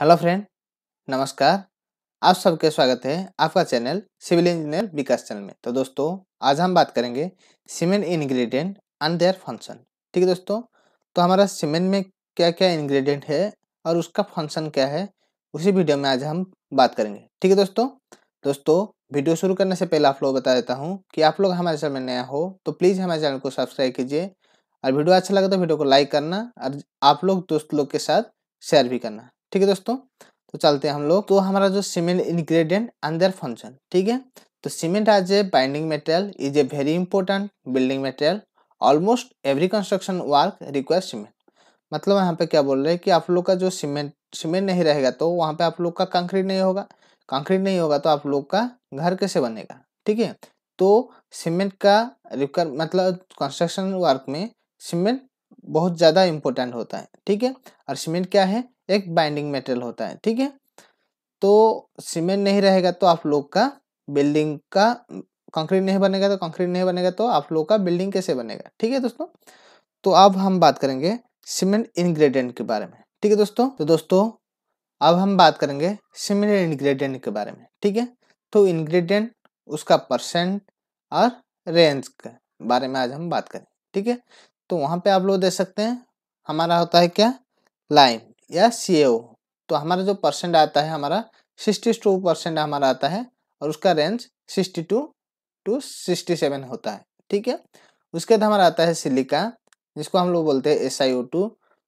hello friend नमस्कार आप सबके स्वागत है आपका channel civil engineer Vikas channel में तो दोस्तों आज हम बात करेंगे cement ingredient and their function ठीक है दोस्तों तो हमारा सीमेंट में क्या क्या इंग्रेडिएंट है और उसका फंक्शन क्या है उसी वीडियो में आज हम बात करेंगे ठीक है दोस्तों दोस्तों वीडियो शुरू करने से पहले आप लोग बता देता हूँ कि आप लोग हमारे चैनल में नया हो तो प्लीज़ हमारे चैनल को सब्सक्राइब कीजिए और वीडियो अच्छा लगे तो वीडियो को लाइक करना और आप लोग दोस्त लोग के साथ शेयर भी करना ठीक है दोस्तों तो चलते हैं हम लोग तो हमारा जो सीमेंट इंग्रेडिएंट अंदर फंक्शन ठीक है तो cement as a binding material is a very important building material almost every construction work require cement मतलब यहाँ पे क्या बोल रहे हैं कि आप लोग का जो सीमेंट सीमेंट नहीं रहेगा तो वहाँ पे आप लोग का कंक्रीट नहीं होगा कंक्रीट नहीं होगा तो आप लोग का घर कैसे बनेगा ठीक है तो सीमेंट का रिक्वायर मतलब कंस्ट्रक्शन वर्क में सीमेंट बहुत ज़्यादा इम्पोर्टेंट होता है ठीक है और सीमेंट क्या है एक बाइंडिंग मटेरियल होता है ठीक है तो सीमेंट नहीं रहेगा तो आप लोग का बिल्डिंग का कंक्रीट नहीं बनेगा तो कंक्रीट नहीं बनेगा तो आप लोग का बिल्डिंग कैसे बनेगा ठीक है दोस्तों तो अब हम बात करेंगे सीमेंट इंग्रेडिएंट के बारे में ठीक है दोस्तों तो दोस्तों अब हम बात करेंगे सीमेंट इंग्रेडिएंट के बारे में ठीक है तो इंग्रेडिएंट उसका परसेंट और रेंज के बारे में आज हम बात करें ठीक है तो वहाँ पर आप लोग देख सकते हैं हमारा होता है क्या लाइम या सी तो हमारा जो परसेंट आता है हमारा सिक्सटी टू परसेंट हमारा आता है और उसका range sixty two to sixty seven होता है ठीक है उसके बाद हमारा आता है सिलिका जिसको हम लोग बोलते हैं एस आई ओ टू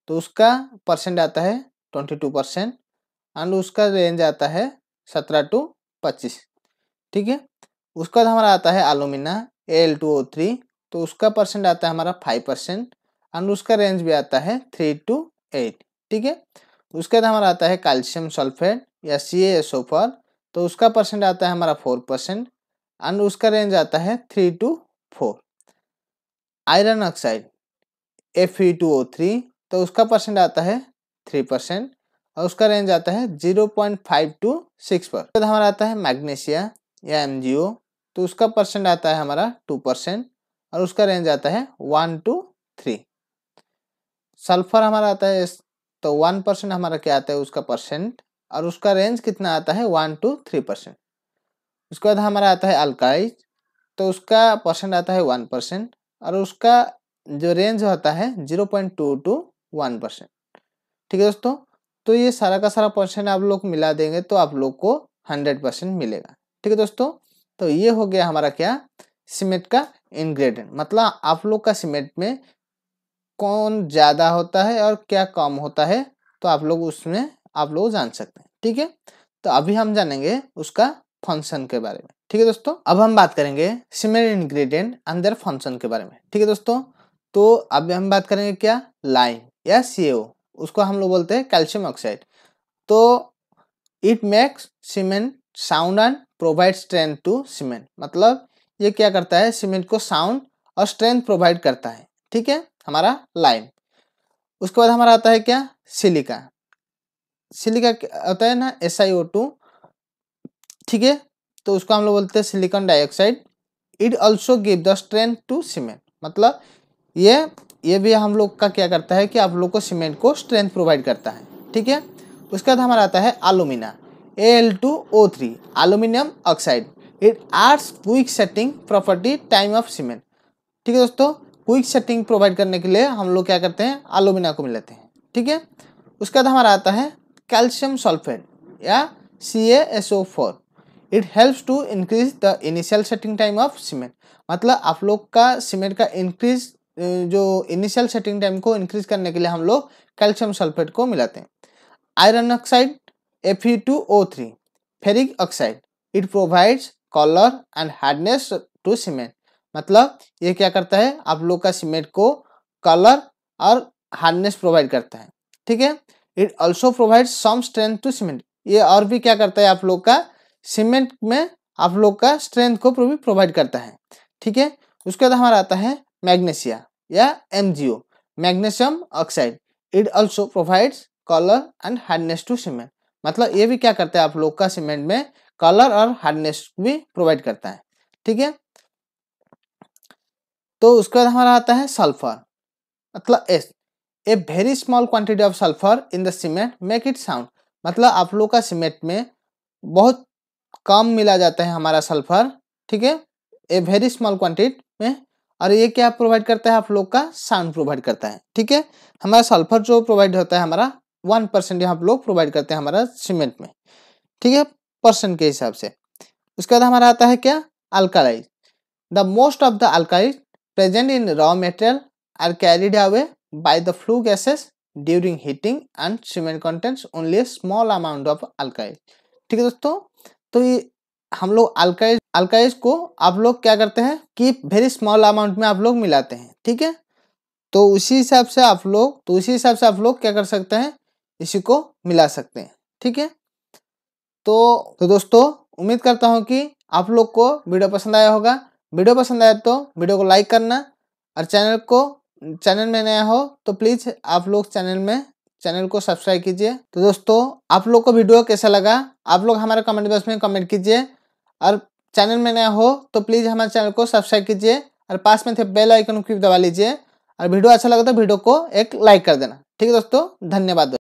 तो उसका परसेंट आता है ट्वेंटी टू परसेंट एंड उसका रेंज आता है सत्रह टू पच्चीस ठीक है उसका हमारा आता है A L two O three तो उसका परसेंट आता है हमारा फाइव परसेंट एंड उसका रेंज भी आता है थ्री टू एट ठीक है उसके बाद हमारा आता है कैल्शियम सल्फेट या सी एस ओफर तो उसका परसेंट आता है हमारा फोर परसेंट एंड उसका रेंज आता है three two four iron oxide F E two O three तो उसका परसेंट आता है थ्री परसेंट और उसका रेंज आता है zero point five two six पर तो हमारा आता है मैग्नीशिया या एम जी ओ तो उसका परसेंट आता है हमारा टू परसेंट और उसका रेंज आता है वन टू थ्री सल्फर हमारा आता है तो वन परसेंट हमारा क्या आता है उसका परसेंट और उसका रेंज कितना आता है वन टू थ्री परसेंट उसके बाद हमारा आता है अल्काइज तो उसका परसेंट आता है वन परसेंट और उसका जो रेंज होता है zero point two two one percent ठीक है दोस्तों तो ये सारा का सारा परसेंट आप लोग मिला देंगे तो आप लोग को हंड्रेड परसेंट मिलेगा ठीक है दोस्तों तो ये हो गया हमारा क्या सीमेंट का इन्ग्रेडिएंट मतलब आप लोग का सीमेंट में कौन ज़्यादा होता है और क्या कम होता है तो आप लोग उसमें आप लोग जान सकते हैं ठीक है तो अभी हम जानेंगे उसका फंक्शन के बारे में ठीक है दोस्तों अब हम बात करेंगे सिमिलर इंग्रेडिएंट अंदर फंक्शन के बारे में ठीक है दोस्तों तो अभी हम बात करेंगे क्या लाइम या सी उसको हम लोग बोलते हैं कैल्शियम ऑक्साइड तो it makes cement sound and provide strength to cement मतलब ये क्या करता है सीमेंट को साउंड और स्ट्रेंथ प्रोवाइड करता है ठीक है हमारा लाइम उसके बाद हमारा आता है क्या सिलिका सिलिका होता है ना एस आई ओ टू ठीक है तो उसको हम लोग बोलते हैं silicon dioxide it also give the strength to cement मतलब ये ये भी हम लोग का क्या करता है कि आप लोग को सीमेंट को स्ट्रेंथ प्रोवाइड करता है ठीक है उसके बाद हमारा आता है alumina A L two O three aluminium oxide it arts quick setting property time of cement ठीक है दोस्तों क्विक सेटिंग प्रोवाइड करने के लिए हम लोग क्या करते हैं आलोमिना को मिलाते हैं ठीक है उसके बाद हमारा आता है कैल्शियम सल्फेट या C S O four it helps to increase the initial setting time of cement मतलब आप लोग का सीमेंट का इंक्रीज जो इनिशियल सेटिंग टाइम को इंक्रीज करने के लिए हम लोग कैल्शियम सल्फेट को मिलाते हैं iron oxide F two O three ferric oxide it provides colour and hardness to cement मतलब ये क्या करता है आप लोग का सीमेंट को कलर और हार्डनेस प्रोवाइड करता है ठीक है it also provide some strength to cement ये और भी क्या करता है आप लोग का सीमेंट में आप लोग का स्ट्रेंथ को भी प्रोवाइड करता है ठीक है उसके बाद हमारा आता है मैग्नेशिया या M magnesium oxide it also provides colour and hardness to cement मतलब ये भी क्या करता है आप लोग का सीमेंट में कलर और हार्डनेस भी प्रोवाइड करता है ठीक है तो उसके बाद हमारा आता है सल्फर मतलब S a very small quantity of sulphur in the cement make it sound मतलब आप लोग का सीमेंट में बहुत कम मिला जाता है हमारा सल्फर ठीक है ए वेरी स्मॉल क्वांटिटी में और ये क्या प्रोवाइड करता है आप लोग का साउंड प्रोवाइड करता है ठीक है हमारा सल्फर जो प्रोवाइड होता है हमारा वन परसेंट आप लोग प्रोवाइड करते हैं हमारा सीमेंट में ठीक है परसेंट के हिसाब से उसके बाद हमारा आता है क्या alkalis the most of the alkalis present in raw material are carried away by the flue gases during heating and cement contains only a small amount of alkyl ठीक है दोस्तों तो ये हम लोग अल्काइज अल्काइज को आप लोग क्या करते हैं कि वेरी स्मॉल अमाउंट में आप लोग मिलाते हैं ठीक है तो उसी हिसाब से आप लोग तो उसी हिसाब से आप लोग क्या कर सकते हैं इसी को मिला सकते हैं ठीक है तो तो दोस्तों उम्मीद करता हूं कि आप लोग को वीडियो पसंद आया होगा वीडियो पसंद आया तो वीडियो को लाइक करना और चैनल को चैनल में नया हो तो प्लीज़ आप लोग चैनल में चैनल को सब्सक्राइब कीजिए तो दोस्तों आप लोग को वीडियो कैसा लगा आप लोग हमारे कमेंट बॉक्स में कमेंट कीजिए और चैनल में नया हो तो प्लीज़ हमारे चैनल को सब्सक्राइब कीजिए और पास में थे बेल आइकन को दबा लीजिए और वीडियो अच्छा लगा तो वीडियो को एक लाइक कर देना ठीक है दोस्तों धन्यवाद